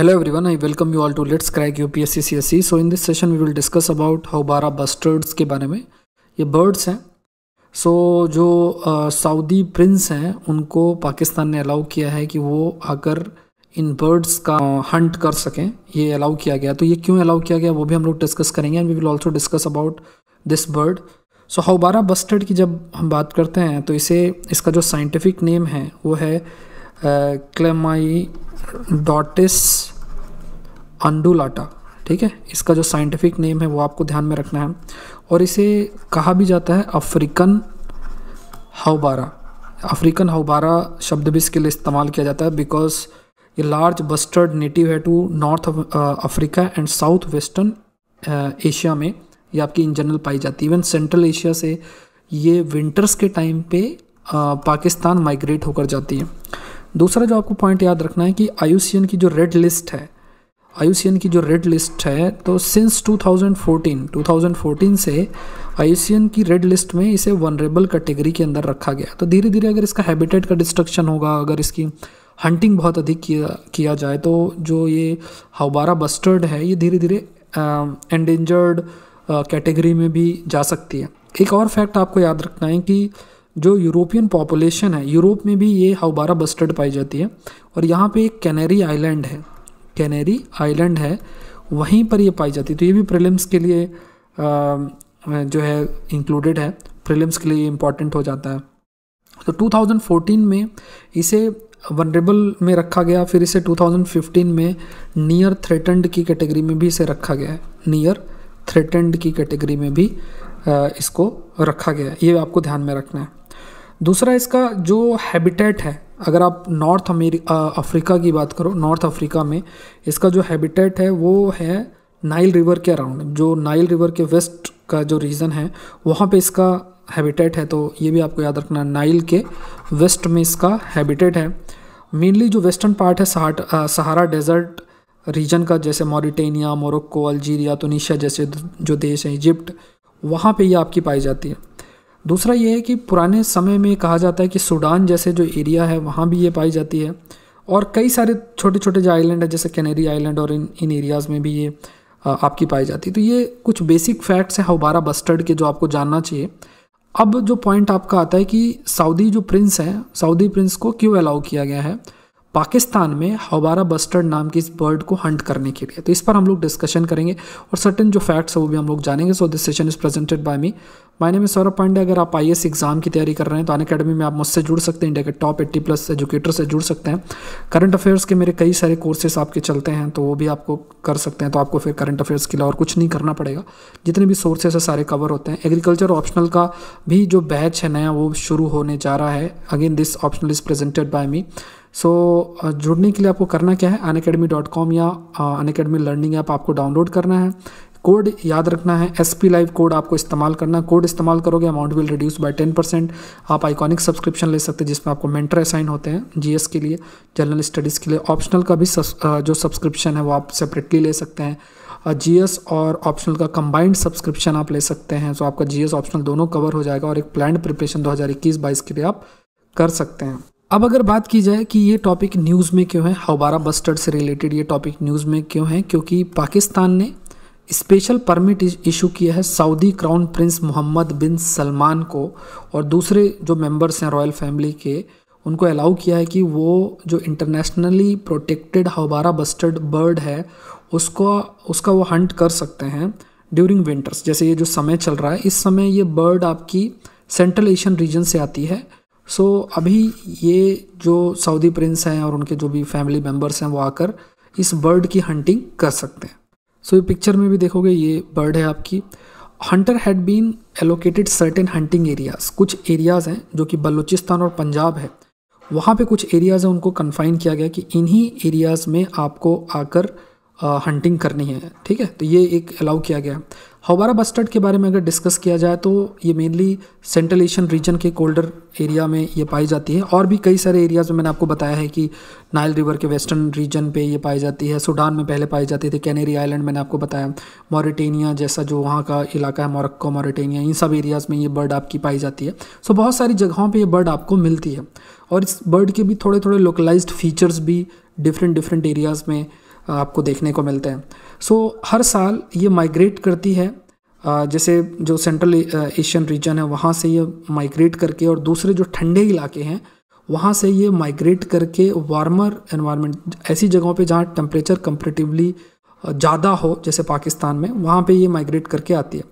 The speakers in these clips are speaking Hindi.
Hello everyone, I welcome you all to Let's Crack UPSC CSE. So in this session we will discuss about how houbara bustards के बारे में ये बर्ड्स हैं सो so, जो सऊदी प्रिंस हैं उनको पाकिस्तान ने अलाउ किया है कि वो आकर इन बर्ड्स का हंट कर सकें ये अलाउ किया गया तो ये क्यों अलाउ किया गया वो भी हम लोग डिस्कस करेंगे and we will also discuss about this bird so houbara bustard की जब हम बात करते हैं तो इसे इसका जो साइंटिफिक नेम है वो है क्लेमाइडोटिस अंडुलाटा ठीक है इसका जो साइंटिफिक नेम है वो आपको ध्यान में रखना है और इसे कहा भी जाता है अफ्रीकन हाउबारा अफ्रीकन हाउबारा शब्द भी इसके लिए इस्तेमाल किया जाता है बिकॉज ये लार्ज बस्टर्ड नेटिव है to north Africa and south western Asia में ये आपकी इन जनरल पाई जाती है इवन सेंट्रल एशिया से ये विंटर्स के टाइम पे आ, uh, पाकिस्तान माइग्रेट होकर जाती है दूसरा जो आपको पॉइंट याद रखना है कि आयुसीन की जो रेड लिस्ट है आयुसीन की जो रेड लिस्ट है तो सिंस 2014 2014 से आयुसीन की रेड लिस्ट में इसे वनरेबल कैटेगरी के अंदर रखा गया तो धीरे धीरे अगर इसका हैबिटेट का डिस्ट्रक्शन होगा अगर इसकी हंटिंग बहुत अधिक किया किया जाए तो जो ये हवारा बस्टर्ड है ये धीरे धीरे एंडेंजर्ड कैटेगरी में भी जा सकती है एक और फैक्ट आपको याद रखना है कि जो यूरोपियन पॉपुलेशन है यूरोप में भी ये हाउबारा बस्टर्ड पाई जाती है और यहाँ पे एक कैनरी आइलैंड है कैनरी आइलैंड है वहीं पर ये पाई जाती है तो ये भी प्रिलिम्स के लिए आ, जो है इंक्लूडेड है प्रिलिम्स के लिए इम्पॉर्टेंट हो जाता है तो 2014 में इसे वनरेबल में रखा गया फिर इसे 2015 में नियर थ्रेटेंड की कैटेगरी में भी इसे रखा गया है नियर थ्रेटेंड की कैटेगरी में भी इसको रखा गया है ये आपको ध्यान में रखना है दूसरा इसका जो हैबिटेट है अगर आप नॉर्थ अमेरिका अफ्रीका की बात करो नॉर्थ अफ्रीका में इसका जो हैबिटेट है वो है नाइल रिवर के अराउंड जो नाइल रिवर के वेस्ट का जो रीज़न है वहाँ पे इसका हैबिटेट है तो ये भी आपको याद रखना नाइल के वेस्ट में इसका हैबिटेट है मेनली जो वेस्टर्न पार्ट है सहाट सहारा डेजर्ट रीजन का जैसे मॉरिटेनिया मोरक्को अल्जीरिया तुनिशिया जैसे जो देश हैं इजिप्ट वहाँ पे ये आपकी पाई जाती है दूसरा ये है कि पुराने समय में कहा जाता है कि सूडान जैसे जो एरिया है वहाँ भी ये पाई जाती है और कई सारे छोटे छोटे जो आइलैंड है जैसे कैनेरी आइलैंड और इन इन एरियाज़ में भी ये आपकी पाई जाती है तो ये कुछ बेसिक फैक्ट्स हैं हबारा बस्टर्ड के जो आपको जानना चाहिए अब जो पॉइंट आपका आता है कि सऊदी जो प्रिंस है सऊदी प्रिंस को क्यों अलाउ किया गया है पाकिस्तान में हवारा बस्टर्ड नाम की इस बर्ड को हंट करने के लिए तो इस पर हम लोग डिस्कशन करेंगे और सर्टन जो फैक्ट्स है वो भी हम लोग जानेंगे so this session is presented by me my name Saurabh Pandey अगर आप आई एग्जाम की तैयारी कर रहे हैं तो अन अकेडमी में आप मुझसे जुड़ सकते हैं इंडिया के टॉप एट्टी प्लस एजुकेटर से जुड़ सकते हैं करंट अफेयर्स के मेरे कई सारे कोर्सेस आपके चलते हैं तो वो भी आपको कर सकते हैं तो आपको फिर करंट अफेयर्स के लिए और कुछ नहीं करना पड़ेगा जितने भी सोर्सेस है सारे कवर होते हैं एग्रीकल्चर ऑप्शनल का भी जो बैच है नया वो शुरू होने जा रहा है again this optional is presented by me so so, uh, जुड़ने के लिए आपको करना क्या है अन या अन लर्निंग ऐप आपको डाउनलोड करना है कोड याद रखना है एस पी लाइव कोड आपको इस्तेमाल करना कोड इस्तेमाल करोगे amount will reduce by ten percent आप आइकॉनिक सब्सक्रिप्शन ले सकते हैं जिसमें आपको मेंटर असाइन होते हैं जीएस के लिए जनरल स्टडीज़ के लिए ऑप्शनल का भी uh, जो सब्सक्रिप्शन है वो आप सेपरेटली ले सकते हैं जी uh, एस और ऑप्शनल का कंबाइंड सब्सक्रिप्शन आप ले सकते हैं तो आपका जी एस ऑप्शनल दोनों कवर हो जाएगा और एक प्लान प्रिपरेशन दो हज़ार इक्कीस बाईस के लिए आप कर सकते हैं अब अगर बात की जाए कि ये टॉपिक न्यूज़ में क्यों है हवारा बस्टर से रिलेटेड ये टॉपिक न्यूज़ में क्यों है क्योंकि पाकिस्तान ने स्पेशल परमिट इशू किया है Saudi crown prince Mohammed bin Salman को और दूसरे जो मेंबर्स हैं रॉयल फैमिली के उनको अलाउ किया है कि वो जो internationally protected houbara bustard bird है उसको उसका वो हंट कर सकते हैं ड्यूरिंग विंटर्स जैसे ये जो समय चल रहा है इस समय ये बर्ड आपकी सेंट्रल एशियन रीजन से आती है सो so, अभी ये जो सऊदी प्रिंस हैं और उनके जो भी फैमिली मेम्बर्स हैं वो आकर इस बर्ड की हंटिंग कर सकते हैं सो so, ये पिक्चर में भी देखोगे ये बर्ड है आपकी hunter had been allocated certain hunting areas कुछ एरियाज़ हैं जो कि बलूचिस्तान और पंजाब है वहाँ पे कुछ एरियाज़ हैं उनको कन्फाइन किया गया कि इन्हीं एरियाज़ में आपको आकर हंटिंग करनी है ठीक है तो ये एक अलाउ किया गया हवारा बस्टर्ड के बारे में अगर डिस्कस किया जाए तो ये मेनली सेंट्रल एशियन रीजन के कोल्डर एरिया में ये पाई जाती है और भी कई सारे एरियाज़ में मैंने आपको बताया है कि नाइल रिवर के वेस्टर्न रीजन पे ये पाई जाती है सूडान में पहले पाई जाती थी कैनेरी आइलैंड मैंने आपको बताया मॉरिटेनिया जैसा जो वहाँ का इलाका है मोरक्को मॉरिटेनिया इन सब एरियाज़ में ये बर्ड आपकी पाई जाती है सो बहुत सारी जगहों पर ये बर्ड आपको मिलती है और इस बर्ड के भी थोड़े थोड़े लोकलाइज फीचर्स भी डिफरेंट डिफरेंट एरियाज़ में आपको देखने को मिलते हैं सो so, हर साल ये माइग्रेट करती है जैसे जो सेंट्रल एशियन रीजन है वहाँ से ये माइग्रेट करके और दूसरे जो ठंडे इलाके हैं वहाँ से ये माइग्रेट करके वार्मर एनवायरनमेंट ऐसी जगहों पे जहाँ टेम्परेचर कंपेरेटिवली ज़्यादा हो जैसे पाकिस्तान में वहाँ पे ये माइग्रेट करके आती है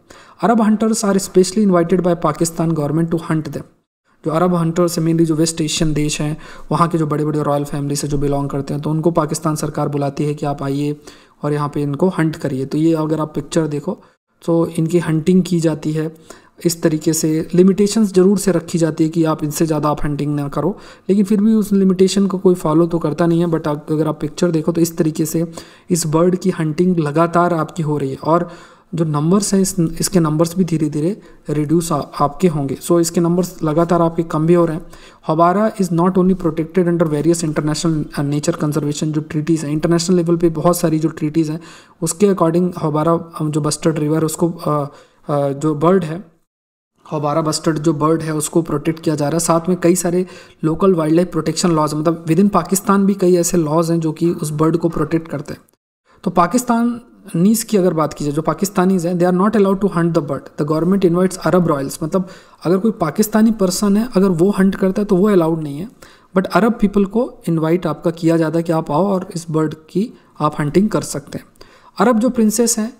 Arab hunters are specially invited by Pakistan government to hunt them जो अरब हंटर से मेनली जो वेस्ट एशियन देश हैं वहाँ के जो बड़े बड़े रॉयल फैमिली से जो बिलोंग करते हैं तो उनको पाकिस्तान सरकार बुलाती है कि आप आइए और यहाँ पे इनको हंट करिए तो ये अगर आप पिक्चर देखो तो इनकी हंटिंग की जाती है इस तरीके से लिमिटेशंस ज़रूर से रखी जाती है कि आप इनसे ज़्यादा आप हंटिंग ना करो लेकिन फिर भी उस लिमिटेशन को कोई फॉलो तो करता नहीं है बट अगर आप पिक्चर देखो तो इस तरीके से इस बर्ड की हंटिंग लगातार आपकी हो रही है और जो नंबर्स हैं इस, इसके नंबर्स भी धीरे धीरे रिड्यूस आपके होंगे सो so, इसके नंबर्स लगातार आपके कम भी हो रहे हैं houbara is not only protected under various international nature conservation जो ट्रीटीज़ हैं इंटरनेशनल लेवल पे बहुत सारी जो ट्रीटीज़ हैं उसके अकॉर्डिंग हबारा um, जो बस्टर्ड रिवर उसको आ, आ, जो बर्ड है हबारा बस्टर्ड जो बर्ड है उसको प्रोटेक्ट uh, uh, किया जा रहा है साथ में कई सारे local wildlife protection laws मतलब विद इन पाकिस्तान भी कई ऐसे लॉज हैं जो कि उस बर्ड को प्रोटेक्ट करते हैं तो पाकिस्तान नीस की अगर बात की जाए जो पाकिस्तानीज हैं they are not allowed to hunt the bird the government invites Arab royals मतलब अगर कोई पाकिस्तानी पर्सन है अगर वो हंट करता है तो वो अलाउड नहीं है बट अरब पीपल को इन्वाइट आपका किया जाता है कि आप आओ और इस बर्ड की आप हंटिंग कर सकते हैं अरब जो प्रिंसेस हैं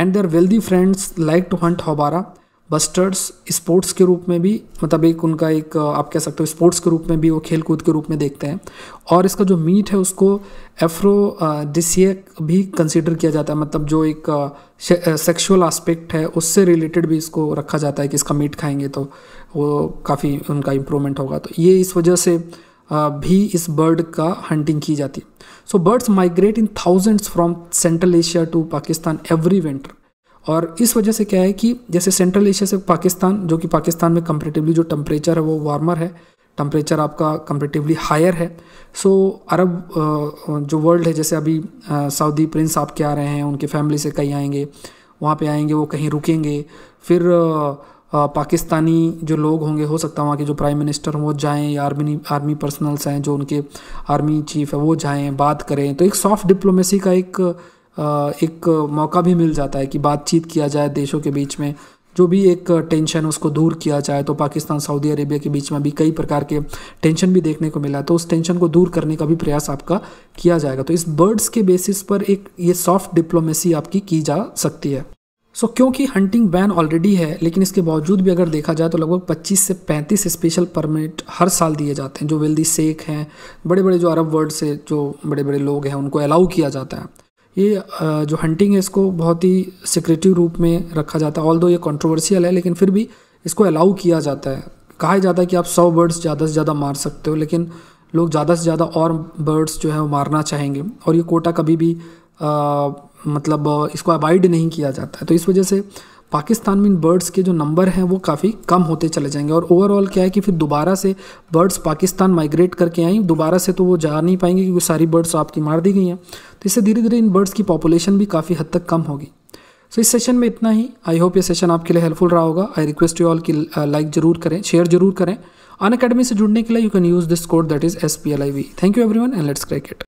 and their wealthy friends like to hunt houbara bustards sports के रूप में भी मतलब एक उनका एक आप कह सकते हो स्पोर्ट्स के रूप में भी वो खेल कूद के रूप में देखते हैं और इसका जो मीट है उसको एफ्रो डिस भी कंसिडर किया जाता है मतलब जो एक सेक्सुअल आस्पेक्ट है उससे रिलेटेड भी इसको रखा जाता है कि इसका मीट खाएंगे तो वो काफ़ी उनका इम्प्रूवमेंट होगा तो ये इस वजह से भी इस बर्ड का हंटिंग की जाती है so birds migrate in thousands from central Asia to Pakistan every winter और इस वजह से क्या है कि जैसे सेंट्रल एशिया से पाकिस्तान जो कि पाकिस्तान में कंपेटिवली जो टम्परेचर है वो वार्मर है टम्परेचर आपका कंपेटिवली हायर है सो so, अरब जो वर्ल्ड है जैसे अभी सऊदी प्रिंस आपके आ रहे हैं उनके फैमिली से कहीं आएंगे वहाँ पे आएंगे वो कहीं रुकेंगे फिर पाकिस्तानी जो लोग होंगे हो सकता है वहाँ के जो प्राइम मिनिस्टर हों वो जाएँ या आर्मी आर्मी पर्सनल्स हैं जो उनके आर्मी चीफ है वो जाएँ बात करें तो एक सॉफ्ट डिप्लोमेसी का एक एक मौका भी मिल जाता है कि बातचीत किया जाए देशों के बीच में जो भी एक टेंशन उसको दूर किया जाए तो पाकिस्तान सऊदी अरेबिया के बीच में भी कई प्रकार के टेंशन भी देखने को मिला तो उस टेंशन को दूर करने का भी प्रयास आपका किया जाएगा तो इस बर्ड्स के बेसिस पर एक ये सॉफ्ट डिप्लोमेसी आपकी की जा सकती है सो so, क्योंकि हंटिंग बैन ऑलरेडी है लेकिन इसके बावजूद भी अगर देखा जाए तो लगभग 25 से 35 स्पेशल परमिट हर साल दिए जाते हैं जो वेल्दी सेक हैं बड़े बड़े जो अरब वर्ल्ड से जो बड़े बड़े लोग हैं उनको अलाउ किया जाता है ये जो हंटिंग है इसको बहुत ही सिक्रेटिव रूप में रखा जाता है ऑल दो ये कॉन्ट्रोवर्सियल है लेकिन फिर भी इसको अलाउ किया जाता है कहा जाता है कि आप सौ बर्ड्स ज़्यादा से ज़्यादा मार सकते हो लेकिन लोग ज़्यादा से ज़्यादा और बर्ड्स जो है वो मारना चाहेंगे और ये कोटा कभी भी आ, मतलब इसको अवॉइड नहीं किया जाता है तो इस वजह से पाकिस्तान में इन बर्ड्स के जो नंबर हैं वो काफ़ी कम होते चले जाएंगे और ओवरऑल क्या है कि फिर दोबारा से बर्ड्स पाकिस्तान माइग्रेट करके आई दोबारा से तो वो जा नहीं पाएंगे क्योंकि सारी बर्ड्स आपकी मार दी गई हैं तो इससे धीरे धीरे इन बर्ड्स की पॉपुलेशन भी काफ़ी हद तक कम होगी सो so, इस सेशन में इतना ही आई होप ये सेशन आपके लिए हेल्पफुल रहा होगा आई रिक्वेस्ट यू ऑल की लाइक uh, जरूर करें शेयर जरूर करें अन अकेडमी से जुड़ने के लिए you can use this code that is S P L I V thank you everyone and let's cricket